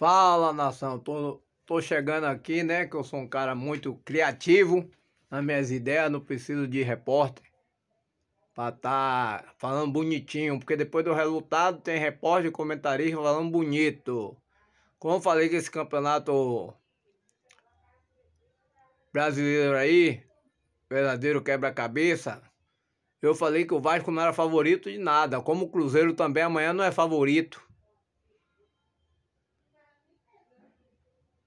Fala nação, tô, tô chegando aqui, né? Que eu sou um cara muito criativo nas minhas ideias, não preciso de repórter pra tá falando bonitinho, porque depois do resultado tem repórter e comentarista falando bonito. Como eu falei que esse campeonato brasileiro aí, verdadeiro quebra-cabeça, eu falei que o Vasco não era favorito de nada, como o Cruzeiro também amanhã não é favorito.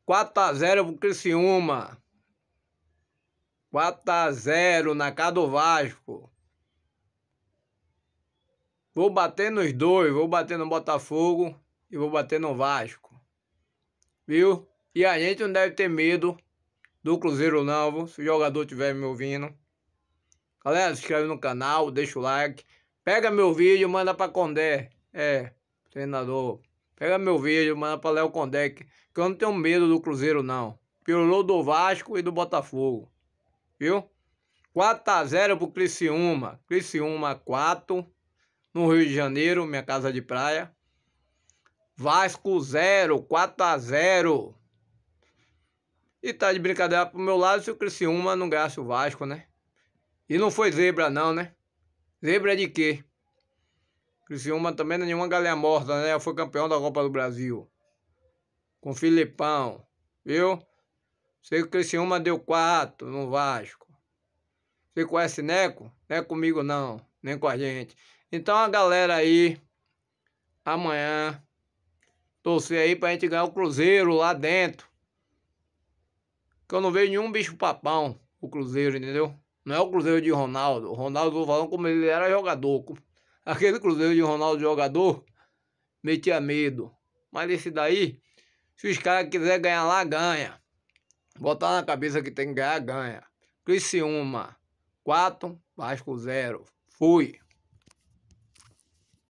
4x0 pro Criciúma. 4x0 na casa do Vasco. Vou bater nos dois. Vou bater no Botafogo e vou bater no Vasco. Viu? E a gente não deve ter medo do Cruzeiro não, se o jogador estiver me ouvindo. Galera, se inscreve no canal, deixa o like. Pega meu vídeo, manda pra Condé. É, treinador. Pega meu vídeo, manda pra Léo Condec. Que eu não tenho medo do Cruzeiro, não. Piolou do Vasco e do Botafogo. Viu? 4x0 pro Criciúma. Criciúma 4. No Rio de Janeiro, minha casa de praia. Vasco 0, 4x0. E tá de brincadeira pro meu lado se o Criciúma não ganhasse o Vasco, né? E não foi zebra não, né? Zebra de quê? Criciúma também não é nenhuma galinha morta, né? Foi campeão da Copa do Brasil. Com o Filipão, viu? Sei que o Criciúma deu quatro no Vasco. Você conhece Neco? Não é comigo não, nem com a gente. Então a galera aí, amanhã, torcer aí pra gente ganhar o Cruzeiro lá dentro. Que eu não vejo nenhum bicho papão, o Cruzeiro, entendeu? Não é o Cruzeiro de Ronaldo. O Ronaldo, eu tô falando como ele era jogador. Aquele Cruzeiro de Ronaldo jogador metia medo. Mas esse daí, se os caras quiserem ganhar lá, ganha. Botar na cabeça que tem que ganhar, ganha. Criciúma, 4, Vasco 0. Fui.